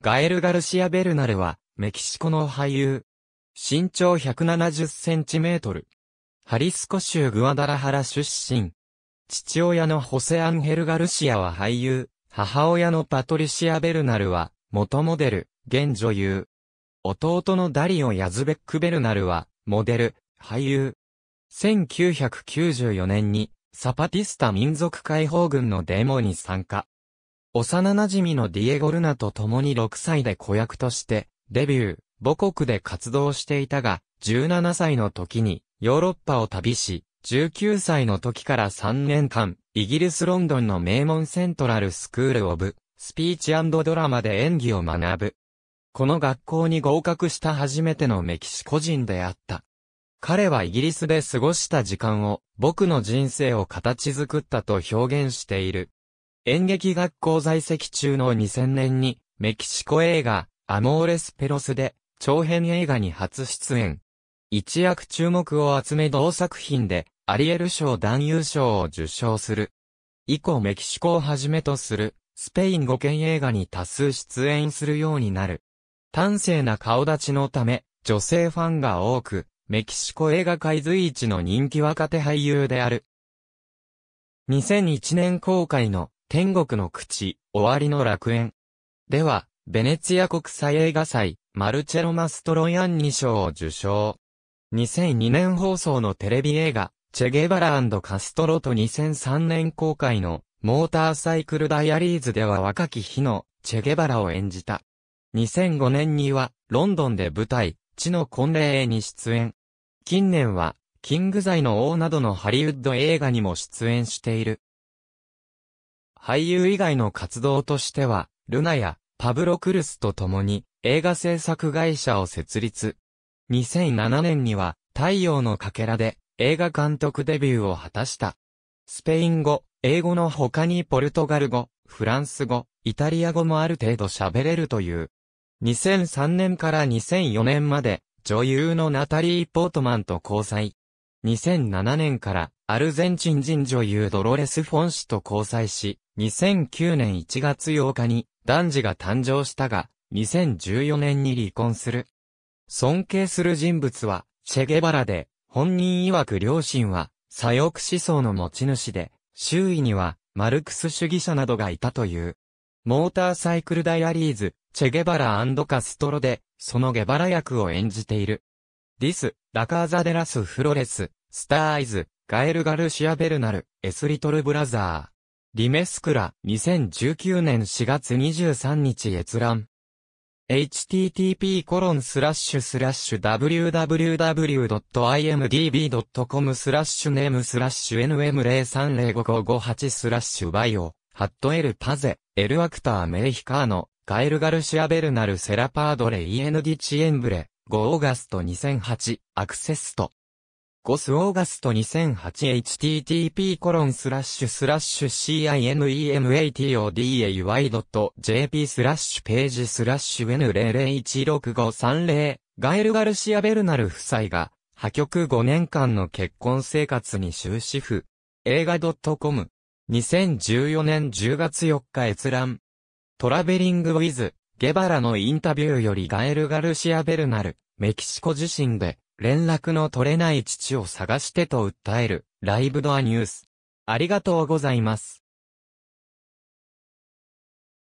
ガエル・ガルシア・ベルナルは、メキシコの俳優。身長170センチメートル。ハリスコ州グアダラハラ出身。父親のホセ・アンヘル・ガルシアは俳優、母親のパトリシア・ベルナルは、元モデル、現女優。弟のダリオ・ヤズベック・ベルナルは、モデル、俳優。1994年に、サパティスタ民族解放軍のデモに参加。幼馴染のディエゴ・ルナと共に6歳で子役として、デビュー、母国で活動していたが、17歳の時にヨーロッパを旅し、19歳の時から3年間、イギリス・ロンドンの名門セントラル・スクール・オブ・スピーチドラマで演技を学ぶ。この学校に合格した初めてのメキシコ人であった。彼はイギリスで過ごした時間を僕の人生を形作ったと表現している。演劇学校在籍中の2000年に、メキシコ映画、アモーレス・ペロスで、長編映画に初出演。一躍注目を集め同作品で、アリエル賞男優賞を受賞する。以降メキシコをはじめとする、スペイン語圏映画に多数出演するようになる。端正な顔立ちのため、女性ファンが多く、メキシコ映画界随一の人気若手俳優である。2001年公開の天国の口、終わりの楽園。では、ベネツィア国際映画祭、マルチェロ・マストロヤン2賞を受賞。2002年放送のテレビ映画、チェゲバラカストロと2003年公開の、モーターサイクルダイアリーズでは若き日の、チェゲバラを演じた。2005年には、ロンドンで舞台、地の婚礼に出演。近年は、キングイの王などのハリウッド映画にも出演している。俳優以外の活動としては、ルナやパブロ・クルスと共に映画制作会社を設立。2007年には太陽のかけらで映画監督デビューを果たした。スペイン語、英語の他にポルトガル語、フランス語、イタリア語もある程度喋れるという。2003年から2004年まで女優のナタリー・ポートマンと交際。2007年からアルゼンチン人女優ドロレス・フォン氏と交際し、2009年1月8日に男児が誕生したが、2014年に離婚する。尊敬する人物は、チェゲバラで、本人曰く両親は、左翼思想の持ち主で、周囲には、マルクス主義者などがいたという。モーターサイクルダイアリーズ、チェゲバラカストロで、そのゲバラ役を演じている。ディス、ラカーザデラス・フロレス、スター・アイズ、ガエル・ガルシア・ベルナル、エスリトル・ブラザー。リメスクラ、2019年4月23日閲覧。http コロンスラッシュスラッシュ www.imdb.com スラッシュネームスラッシュ nm03055558 スラッシュバイオ、ハットエルパゼ、エルアクターメイヒカーノ、ガエルガルシアベルナルセラパードレイエヌディチエンブレ、5オーガスト2008アクセスと5スオーガスト 2008http コロンスラッシュスラッシュ cinematodayy.jp スラッシュページスラッシュ N0016530 ガエル・ガルシア・ベルナル夫妻が破局5年間の結婚生活に終止符映画 .com2014 年10月4日閲覧トラベリング・ウィズゲバラのインタビューよりガエル・ガルシア・ベルナル、メキシコ自身で、連絡の取れない父を探してと訴える、ライブドアニュース。ありがとうございます。